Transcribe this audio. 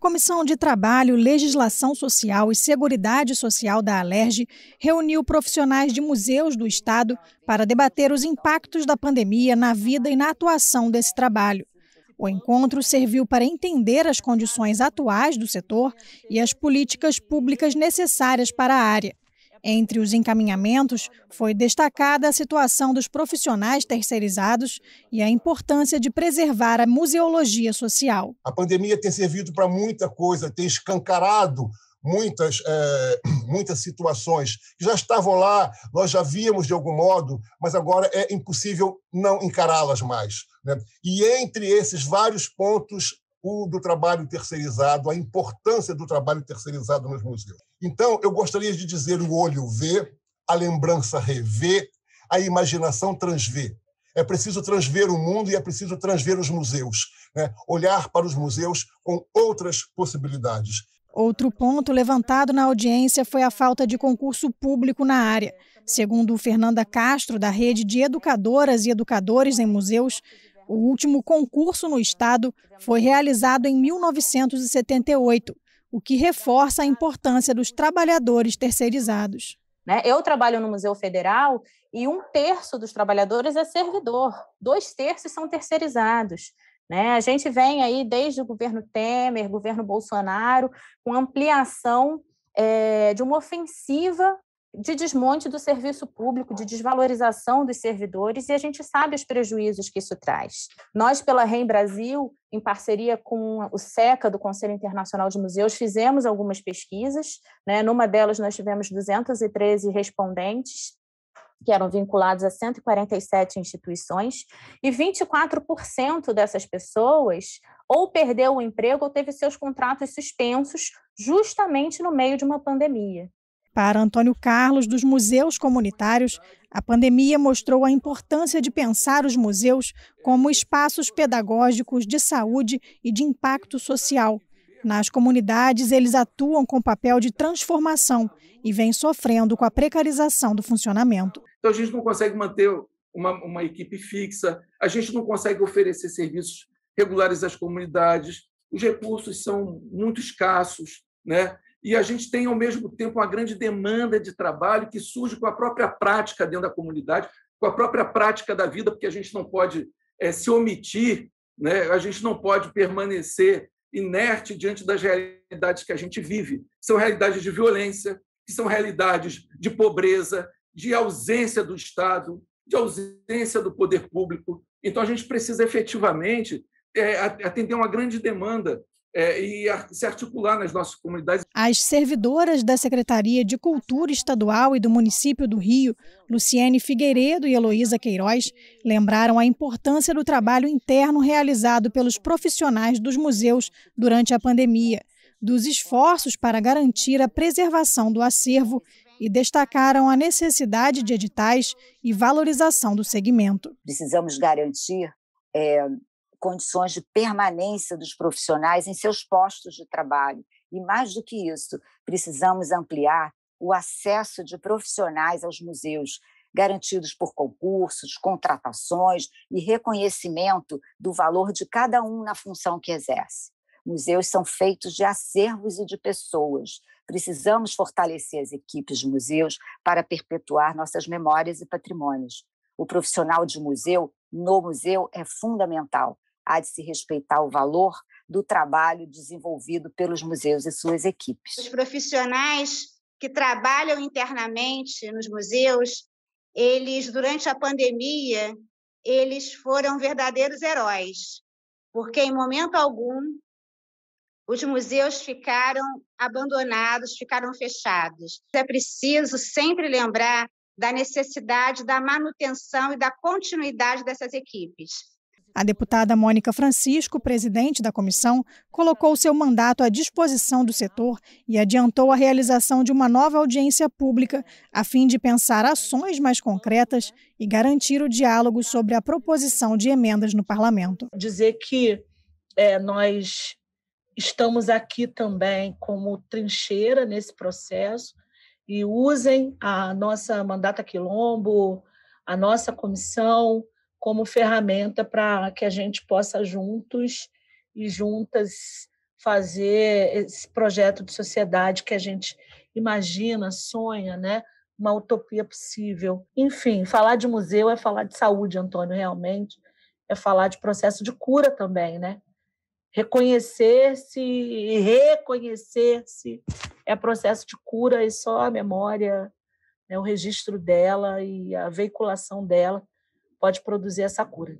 Comissão de Trabalho, Legislação Social e Seguridade Social da Alerj reuniu profissionais de museus do Estado para debater os impactos da pandemia na vida e na atuação desse trabalho. O encontro serviu para entender as condições atuais do setor e as políticas públicas necessárias para a área. Entre os encaminhamentos, foi destacada a situação dos profissionais terceirizados e a importância de preservar a museologia social. A pandemia tem servido para muita coisa, tem escancarado muitas, é, muitas situações que já estavam lá, nós já víamos de algum modo, mas agora é impossível não encará-las mais. Né? E entre esses vários pontos o do trabalho terceirizado, a importância do trabalho terceirizado nos museus. Então, eu gostaria de dizer o olho vê, a lembrança revê, a imaginação transvê. É preciso transver o mundo e é preciso transver os museus, né? olhar para os museus com outras possibilidades. Outro ponto levantado na audiência foi a falta de concurso público na área. Segundo Fernanda Castro, da Rede de Educadoras e Educadores em Museus, o último concurso no Estado foi realizado em 1978, o que reforça a importância dos trabalhadores terceirizados. Né? Eu trabalho no Museu Federal e um terço dos trabalhadores é servidor, dois terços são terceirizados. Né? A gente vem aí desde o governo Temer, governo Bolsonaro, com ampliação eh, de uma ofensiva de desmonte do serviço público, de desvalorização dos servidores, e a gente sabe os prejuízos que isso traz. Nós, pela REM Brasil, em parceria com o SECA, do Conselho Internacional de Museus, fizemos algumas pesquisas. Né? Numa delas, nós tivemos 213 respondentes, que eram vinculados a 147 instituições, e 24% dessas pessoas ou perdeu o emprego ou teve seus contratos suspensos justamente no meio de uma pandemia. Para Antônio Carlos, dos museus comunitários, a pandemia mostrou a importância de pensar os museus como espaços pedagógicos de saúde e de impacto social. Nas comunidades, eles atuam com papel de transformação e vêm sofrendo com a precarização do funcionamento. Então, a gente não consegue manter uma, uma equipe fixa, a gente não consegue oferecer serviços regulares às comunidades, os recursos são muito escassos, né? e a gente tem, ao mesmo tempo, uma grande demanda de trabalho que surge com a própria prática dentro da comunidade, com a própria prática da vida, porque a gente não pode é, se omitir, né? a gente não pode permanecer inerte diante das realidades que a gente vive. São realidades de violência, que são realidades de pobreza, de ausência do Estado, de ausência do poder público. Então, a gente precisa efetivamente é, atender uma grande demanda é, e a, se articular nas nossas comunidades. As servidoras da Secretaria de Cultura Estadual e do município do Rio, Luciene Figueiredo e Heloísa Queiroz, lembraram a importância do trabalho interno realizado pelos profissionais dos museus durante a pandemia, dos esforços para garantir a preservação do acervo e destacaram a necessidade de editais e valorização do segmento. Precisamos garantir é, condições de permanência dos profissionais em seus postos de trabalho. E mais do que isso, precisamos ampliar o acesso de profissionais aos museus, garantidos por concursos, contratações e reconhecimento do valor de cada um na função que exerce. Museus são feitos de acervos e de pessoas. Precisamos fortalecer as equipes de museus para perpetuar nossas memórias e patrimônios. O profissional de museu no museu é fundamental há de se respeitar o valor do trabalho desenvolvido pelos museus e suas equipes. Os profissionais que trabalham internamente nos museus, eles durante a pandemia, eles foram verdadeiros heróis, porque em momento algum os museus ficaram abandonados, ficaram fechados. É preciso sempre lembrar da necessidade da manutenção e da continuidade dessas equipes. A deputada Mônica Francisco, presidente da comissão, colocou seu mandato à disposição do setor e adiantou a realização de uma nova audiência pública, a fim de pensar ações mais concretas e garantir o diálogo sobre a proposição de emendas no parlamento. Dizer que é, nós estamos aqui também como trincheira nesse processo e usem a nossa mandata quilombo, a nossa comissão, como ferramenta para que a gente possa juntos e juntas fazer esse projeto de sociedade que a gente imagina, sonha, né? Uma utopia possível. Enfim, falar de museu é falar de saúde, Antônio, realmente. É falar de processo de cura também, né? Reconhecer-se e reconhecer-se é processo de cura e só a memória, né, o registro dela e a veiculação dela pode produzir essa cura.